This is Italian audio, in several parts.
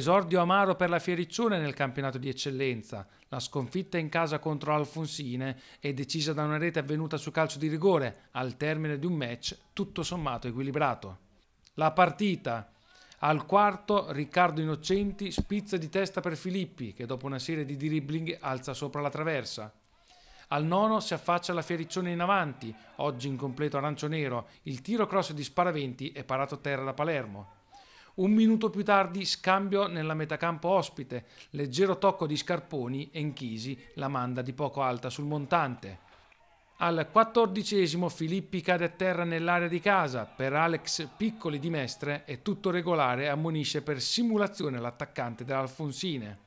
Esordio amaro per la Fiericcione nel campionato di eccellenza, la sconfitta in casa contro Alfonsine è decisa da una rete avvenuta su calcio di rigore al termine di un match tutto sommato equilibrato. La partita. Al quarto Riccardo Innocenti spizza di testa per Filippi che dopo una serie di dribbling alza sopra la traversa. Al nono si affaccia la Fiericcione in avanti, oggi in completo arancio-nero, il tiro cross di Sparaventi è parato a terra da Palermo. Un minuto più tardi scambio nella metacampo ospite, leggero tocco di Scarponi e Inchisi la manda di poco alta sul montante. Al quattordicesimo Filippi cade a terra nell'area di casa, per Alex Piccoli di Mestre è tutto regolare e ammonisce per simulazione l'attaccante dell'Alfonsine.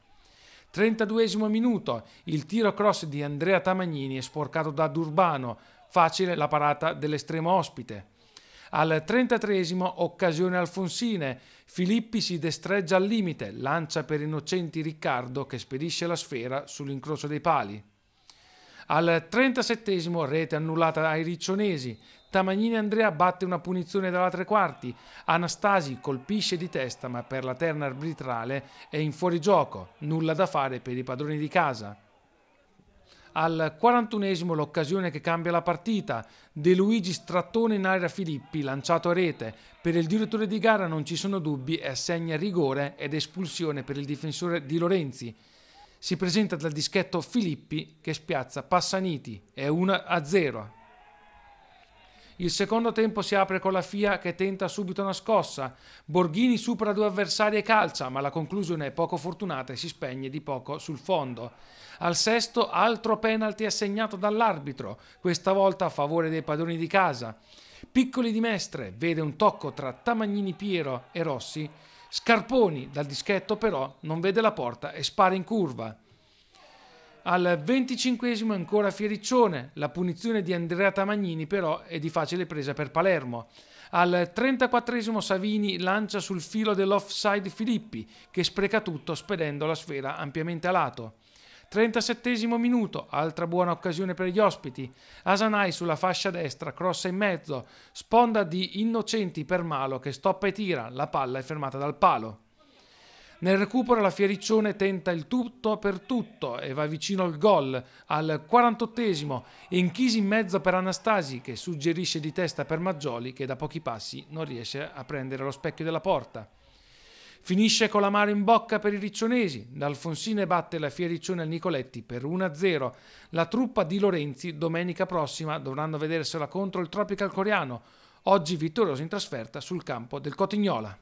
32 minuto, il tiro cross di Andrea Tamagnini è sporcato da Durbano, facile la parata dell'estremo ospite. Al 33 occasione Alfonsine, Filippi si destreggia al limite, lancia per innocenti Riccardo che spedisce la sfera sull'incrocio dei pali. Al 37 rete annullata ai riccionesi, Tamagnini Andrea batte una punizione dalla tre quarti, Anastasi colpisce di testa ma per la terna arbitrale è in fuorigioco, nulla da fare per i padroni di casa. Al 41esimo l'occasione che cambia la partita, De Luigi strattone in aria Filippi, lanciato a rete. Per il direttore di gara non ci sono dubbi e assegna rigore ed espulsione per il difensore di Lorenzi. Si presenta dal dischetto Filippi che spiazza Passaniti, è 1-0. Il secondo tempo si apre con la FIA che tenta subito una scossa. Borghini supera due avversari e calcia, ma la conclusione è poco fortunata e si spegne di poco sul fondo. Al sesto altro penalty assegnato dall'arbitro, questa volta a favore dei padroni di casa. Piccoli di Mestre vede un tocco tra Tamagnini Piero e Rossi. Scarponi dal dischetto però non vede la porta e spara in curva. Al 25 ancora Fiericcione, la punizione di Andrea Tamagnini però è di facile presa per Palermo. Al 34 Savini lancia sul filo dell'offside Filippi, che spreca tutto spedendo la sfera ampiamente a lato. 37 minuto, altra buona occasione per gli ospiti. Asanai sulla fascia destra, crossa in mezzo, sponda di Innocenti per Malo che stoppa e tira, la palla è fermata dal palo. Nel recupero la Fiericcione tenta il tutto per tutto e va vicino al gol al 48esimo, inchisi in mezzo per Anastasi che suggerisce di testa per Maggioli che da pochi passi non riesce a prendere lo specchio della porta. Finisce con la mano in bocca per i riccionesi. L'Alfonsine batte la Fiericcione al Nicoletti per 1-0. La truppa di Lorenzi domenica prossima dovranno vedersela contro il Tropical Coreano, oggi vittorioso in trasferta sul campo del Cotignola.